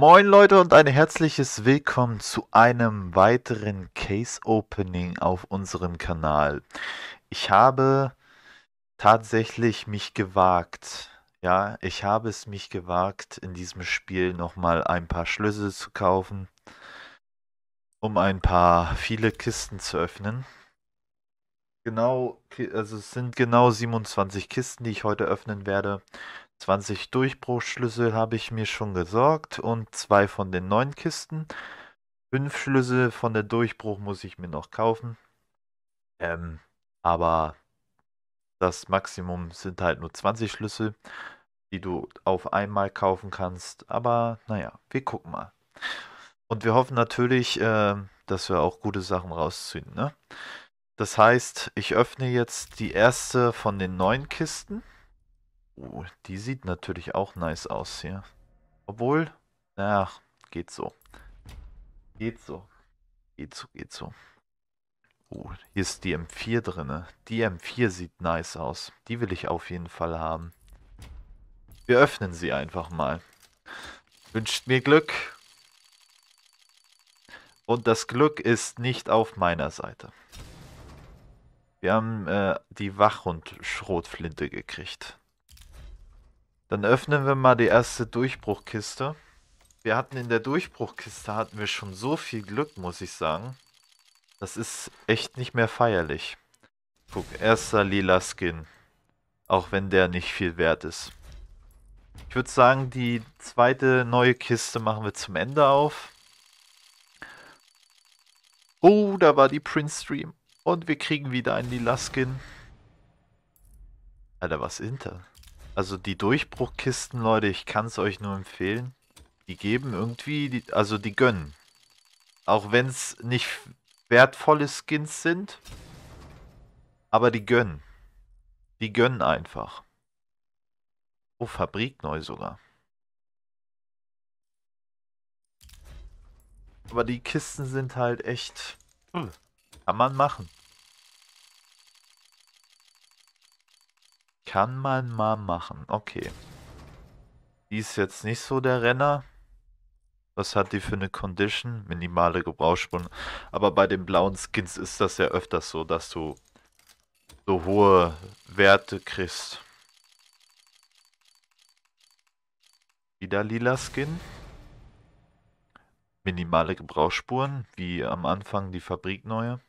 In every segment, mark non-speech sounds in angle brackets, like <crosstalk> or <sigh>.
Moin Leute und ein herzliches Willkommen zu einem weiteren Case Opening auf unserem Kanal. Ich habe tatsächlich mich gewagt. Ja, ich habe es mich gewagt, in diesem Spiel nochmal ein paar Schlüssel zu kaufen, um ein paar viele Kisten zu öffnen. Genau, also es sind genau 27 Kisten, die ich heute öffnen werde. 20 Durchbruchschlüssel habe ich mir schon gesorgt und zwei von den neun Kisten. Fünf Schlüssel von der Durchbruch muss ich mir noch kaufen. Ähm, aber das Maximum sind halt nur 20 Schlüssel, die du auf einmal kaufen kannst. Aber naja, wir gucken mal. Und wir hoffen natürlich, äh, dass wir auch gute Sachen rausziehen. Ne? Das heißt, ich öffne jetzt die erste von den neun Kisten. Oh, die sieht natürlich auch nice aus hier. Obwohl, na, geht so. Geht so. Geht so, geht so. Oh, hier ist die M4 drin. Die M4 sieht nice aus. Die will ich auf jeden Fall haben. Wir öffnen sie einfach mal. Wünscht mir Glück. Und das Glück ist nicht auf meiner Seite. Wir haben äh, die Wachhund-Schrotflinte gekriegt. Dann öffnen wir mal die erste Durchbruchkiste. Wir hatten in der Durchbruchkiste hatten wir schon so viel Glück, muss ich sagen. Das ist echt nicht mehr feierlich. Guck, erster lila Skin. Auch wenn der nicht viel wert ist. Ich würde sagen, die zweite neue Kiste machen wir zum Ende auf. Oh, da war die Print Stream. Und wir kriegen wieder einen lila Skin. Alter, was hinter? Also die Durchbruchkisten, Leute, ich kann es euch nur empfehlen. Die geben irgendwie, die, also die gönnen. Auch wenn es nicht wertvolle Skins sind, aber die gönnen. Die gönnen einfach. Oh, Fabrik neu sogar. Aber die Kisten sind halt echt... Hm. Kann man machen. Kann man mal machen. Okay. Die ist jetzt nicht so der Renner. Was hat die für eine Condition? Minimale Gebrauchsspuren. Aber bei den blauen Skins ist das ja öfters so, dass du so hohe Werte kriegst. Wieder lila Skin. Minimale Gebrauchsspuren, wie am Anfang die Fabrikneue.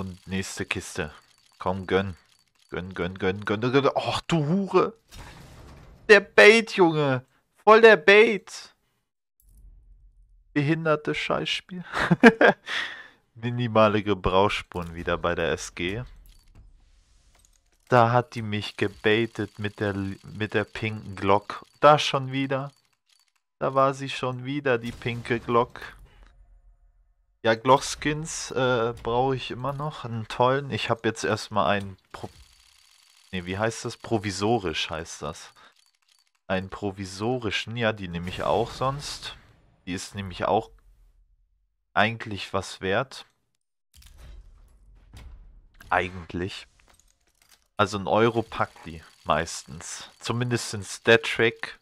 Und nächste Kiste. Komm, gönn. Gönn, gönn, gönn, gönn, gönn. Och, du Hure. Der Bait, Junge. Voll der Bait. Behinderte Scheißspiel. <laughs> Minimale Gebrauchsspuren wieder bei der SG. Da hat die mich gebaitet mit der, mit der pinken Glock. Da schon wieder. Da war sie schon wieder, die pinke Glock. Ja, Glochskins äh, brauche ich immer noch, einen tollen. Ich habe jetzt erstmal einen... Pro nee, wie heißt das? Provisorisch heißt das. Einen provisorischen, ja, die nehme ich auch sonst. Die ist nämlich auch eigentlich was wert. Eigentlich. Also ein Euro packt die meistens. Zumindest in Stat Track.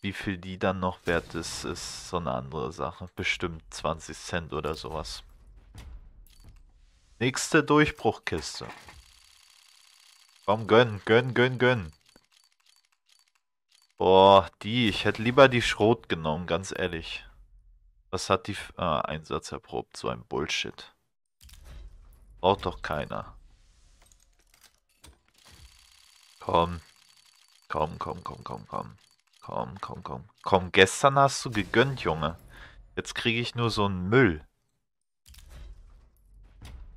Wie viel die dann noch wert ist, ist so eine andere Sache. Bestimmt 20 Cent oder sowas. Nächste Durchbruchkiste. Komm, gönn, gönn, gönn, gönn. Boah, die. Ich hätte lieber die Schrot genommen, ganz ehrlich. Was hat die... ah, Einsatz erprobt. So ein Bullshit. Braucht doch keiner. Komm. Komm, komm, komm, komm, komm. Komm, komm, komm. Komm, gestern hast du gegönnt, Junge. Jetzt kriege ich nur so einen Müll.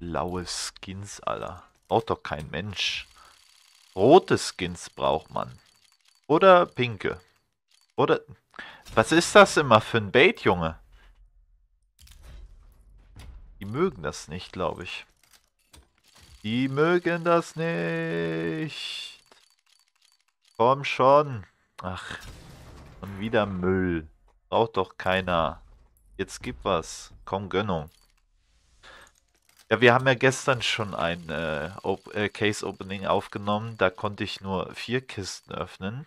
Blaue Skins, Alter. Braucht doch kein Mensch. Rote Skins braucht man. Oder pinke. Oder... Was ist das immer für ein Bait, Junge? Die mögen das nicht, glaube ich. Die mögen das nicht. Komm schon. Ach, und wieder Müll. Braucht doch keiner. Jetzt gib was. Komm, Gönnung. Ja, wir haben ja gestern schon ein äh, äh, Case Opening aufgenommen. Da konnte ich nur vier Kisten öffnen.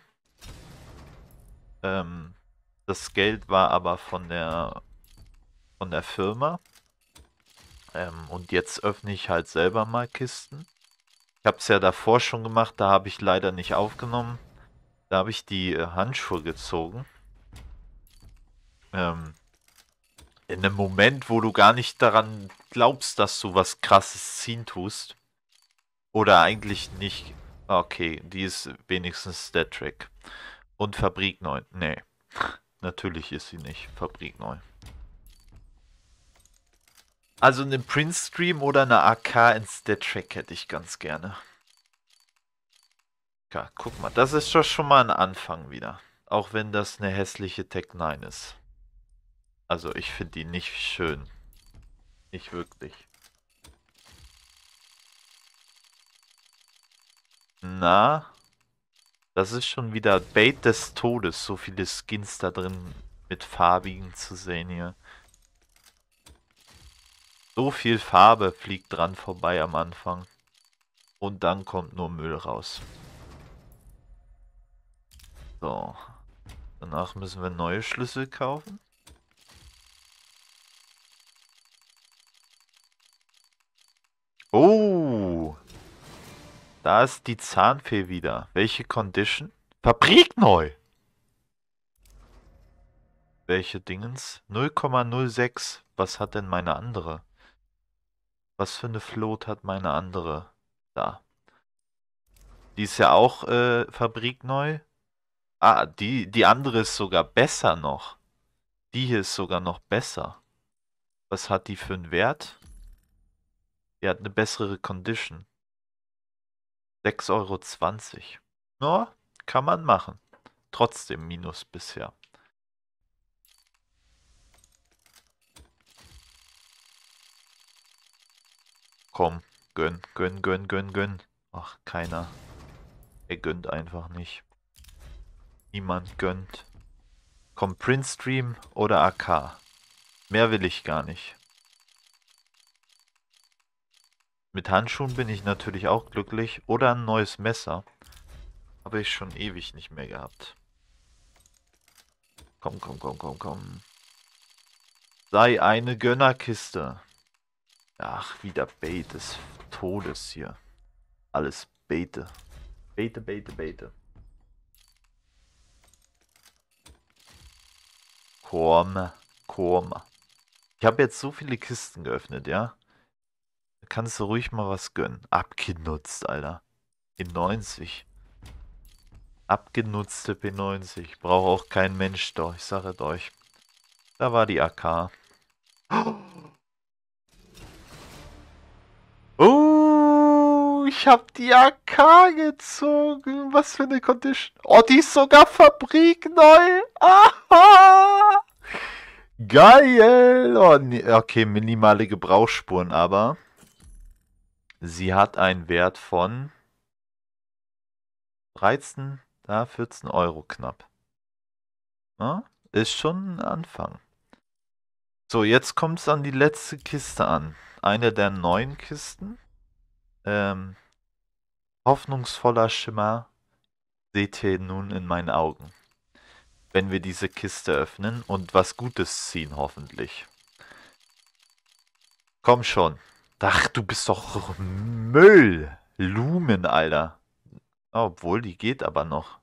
Ähm, das Geld war aber von der von der Firma. Ähm, und jetzt öffne ich halt selber mal Kisten. Ich habe es ja davor schon gemacht, da habe ich leider nicht aufgenommen. Da habe ich die äh, Handschuhe gezogen. Ähm, in einem Moment, wo du gar nicht daran glaubst, dass du was krasses ziehen tust. Oder eigentlich nicht. Okay, die ist wenigstens der Trick. Und Fabrik neu. Nee. Natürlich ist sie nicht Fabrik neu. Also einen Print Stream oder eine AK in Stat Track hätte ich ganz gerne. K. Guck mal, das ist doch schon mal ein Anfang wieder. Auch wenn das eine hässliche Tech 9 ist. Also ich finde die nicht schön. Nicht wirklich. Na? Das ist schon wieder Bait des Todes, so viele Skins da drin mit farbigen zu sehen hier. So viel Farbe fliegt dran vorbei am Anfang. Und dann kommt nur Müll raus. So. Danach müssen wir neue Schlüssel kaufen. Oh! Da ist die Zahnfee wieder. Welche Condition? Fabrik neu! Welche Dingens? 0,06. Was hat denn meine andere? Was für eine Flot hat meine andere? Da. Die ist ja auch äh, Fabrik neu. Ah, die, die andere ist sogar besser noch. Die hier ist sogar noch besser. Was hat die für einen Wert? Die hat eine bessere Condition. 6,20 Euro. Na, no, kann man machen. Trotzdem Minus bisher. Komm, gönn, gönn, gönn, gönn, gönn. Ach, keiner. Er gönnt einfach nicht niemand gönnt. Kommt Printstream oder AK. Mehr will ich gar nicht. Mit Handschuhen bin ich natürlich auch glücklich oder ein neues Messer. Habe ich schon ewig nicht mehr gehabt. Komm, komm, komm, komm, komm. Sei eine Gönnerkiste. Ach, wieder Bait des Todes hier. Alles Bete. Bete, Bete, Bete. Korm, Korm. Ich habe jetzt so viele Kisten geöffnet, ja? Da kannst du ruhig mal was gönnen. Abgenutzt, Alter. P90. Abgenutzte P90. Braucht auch kein Mensch, doch. Ich sage euch. Da war die AK. Oh. ich hab die AK gezogen. Was für eine Condition. Oh, die ist sogar fabrikneu. Aha. Geil. Oh, nee. Okay, minimale Gebrauchsspuren, aber sie hat einen Wert von 13, da 14 Euro knapp. Ja, ist schon ein Anfang. So, jetzt kommt es an die letzte Kiste an. Eine der neuen Kisten. Ähm, Hoffnungsvoller Schimmer seht ihr nun in meinen Augen, wenn wir diese Kiste öffnen und was Gutes ziehen hoffentlich. Komm schon. Ach, du bist doch Müll. Lumen, Alter. Obwohl, die geht aber noch.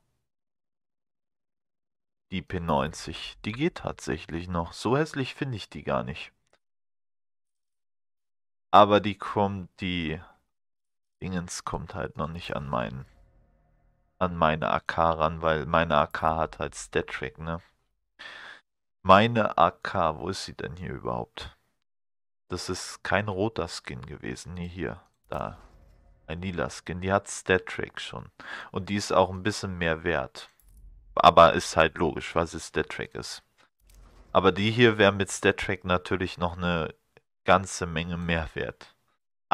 Die P90. Die geht tatsächlich noch. So hässlich finde ich die gar nicht. Aber die kommt, die Dingens kommt halt noch nicht an meinen an meine AK ran, weil meine AK hat halt Stat-Track, ne? Meine AK, wo ist sie denn hier überhaupt? Das ist kein roter Skin gewesen. Nee, hier. Da. Ein lila Skin. Die hat Stat-Track schon. Und die ist auch ein bisschen mehr wert. Aber ist halt logisch, was es Stat-Track ist. Aber die hier wäre mit Stat-Track natürlich noch eine ganze Menge mehr wert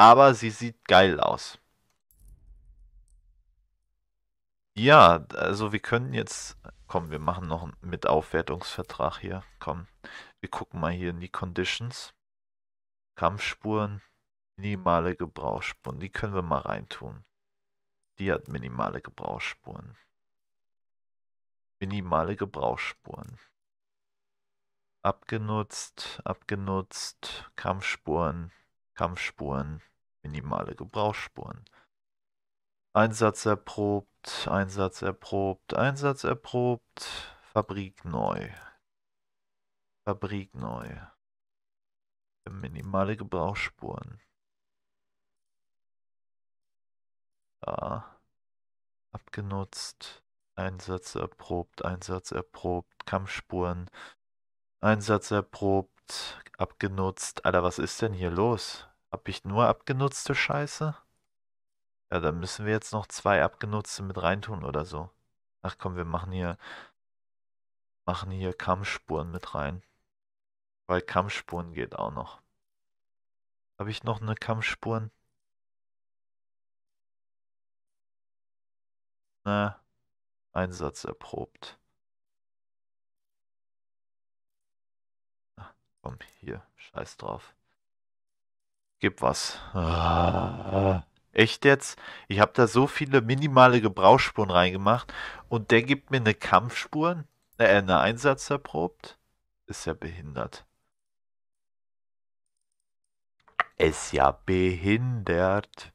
aber sie sieht geil aus. Ja, also wir können jetzt, komm, wir machen noch einen Mitaufwertungsvertrag hier, komm. Wir gucken mal hier in die Conditions. Kampfspuren, minimale Gebrauchsspuren, die können wir mal reintun. Die hat minimale Gebrauchsspuren. Minimale Gebrauchsspuren. Abgenutzt, abgenutzt, Kampfspuren, Kampfspuren minimale Gebrauchsspuren. Einsatz erprobt, Einsatz erprobt, Einsatz erprobt, Fabrik neu. Fabrik neu. Minimale Gebrauchsspuren. Da. Abgenutzt. Einsatz erprobt, Einsatz erprobt, Kampfspuren. Einsatz erprobt, abgenutzt. Alter, was ist denn hier los? Hab ich nur abgenutzte Scheiße? Ja, dann müssen wir jetzt noch zwei abgenutzte mit reintun oder so. Ach komm, wir machen hier machen hier Kammspuren mit rein. Weil Kammspuren geht auch noch. Habe ich noch eine Kammspuren? Na, Einsatz erprobt. Ach, komm, hier, scheiß drauf. Gib was. echt jetzt? Ich habe da so viele minimale Gebrauchsspuren reingemacht und der gibt mir eine Kampfspur, Äh, eine Einsatz erprobt? Ist ja behindert. Ist ja behindert.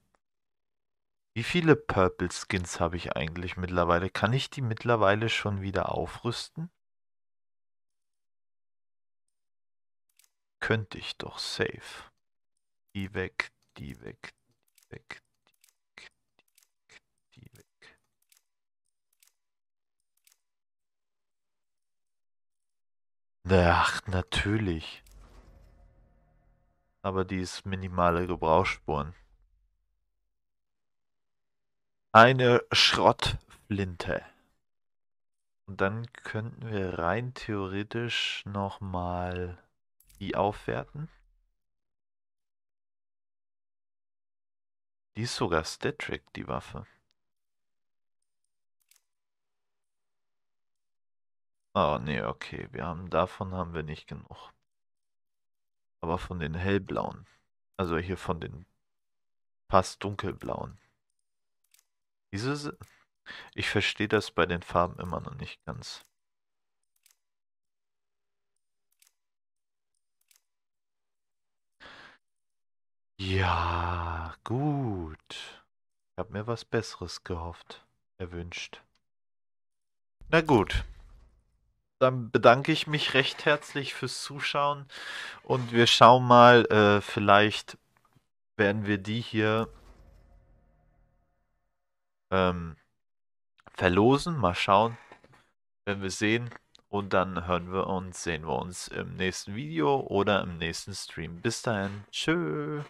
Wie viele Purple Skins habe ich eigentlich mittlerweile? Kann ich die mittlerweile schon wieder aufrüsten? Könnte ich doch safe. Die weg, die weg, die weg, die weg. die weg, Ach, natürlich. Aber die ist minimale Gebrauchsspuren. Eine Schrottflinte. Und dann könnten wir rein theoretisch nochmal die aufwerten. Die ist sogar Statric, die Waffe. oh, nee, okay. Wir haben, davon haben wir nicht genug. Aber von den hellblauen. Also hier von den fast dunkelblauen. Diese, ich verstehe das bei den Farben immer noch nicht ganz. Ja, gut. Ich habe mir was Besseres gehofft, erwünscht. Na gut. Dann bedanke ich mich recht herzlich fürs Zuschauen und wir schauen mal, äh, vielleicht werden wir die hier ähm, verlosen. Mal schauen, wenn wir sehen. Und dann hören wir uns, sehen wir uns im nächsten Video oder im nächsten Stream. Bis dahin, tschö.